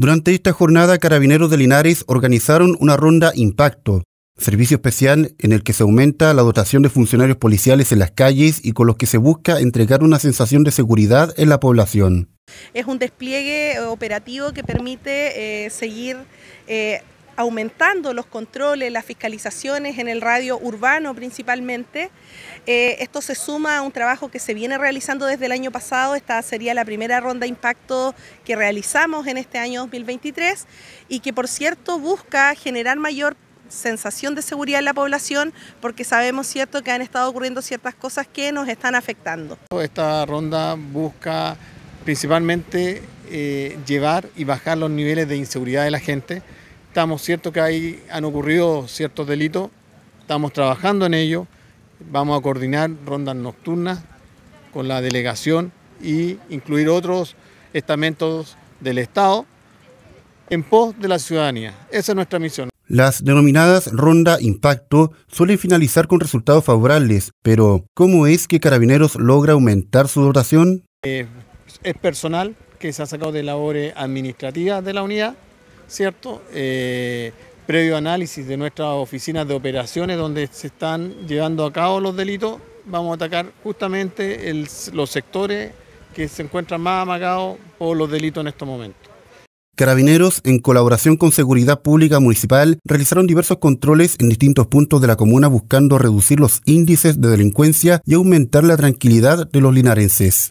Durante esta jornada, Carabineros de Linares organizaron una ronda Impacto, servicio especial en el que se aumenta la dotación de funcionarios policiales en las calles y con los que se busca entregar una sensación de seguridad en la población. Es un despliegue eh, operativo que permite eh, seguir... Eh, aumentando los controles, las fiscalizaciones en el radio urbano principalmente. Eh, esto se suma a un trabajo que se viene realizando desde el año pasado. Esta sería la primera ronda de impacto que realizamos en este año 2023 y que por cierto busca generar mayor sensación de seguridad en la población porque sabemos cierto que han estado ocurriendo ciertas cosas que nos están afectando. Esta ronda busca principalmente eh, llevar y bajar los niveles de inseguridad de la gente. Estamos ciertos que ahí han ocurrido ciertos delitos, estamos trabajando en ello, vamos a coordinar rondas nocturnas con la delegación e incluir otros estamentos del Estado en pos de la ciudadanía. Esa es nuestra misión. Las denominadas ronda impacto suelen finalizar con resultados favorables, pero ¿cómo es que Carabineros logra aumentar su dotación? Eh, es personal que se ha sacado de labores administrativas de la unidad ¿cierto? Eh, previo análisis de nuestras oficinas de operaciones donde se están llevando a cabo los delitos, vamos a atacar justamente los sectores que se encuentran más amagados por los delitos en estos momentos. Carabineros, en colaboración con Seguridad Pública Municipal, realizaron diversos controles en distintos puntos de la comuna buscando reducir los índices de delincuencia y aumentar la tranquilidad de los linarenses.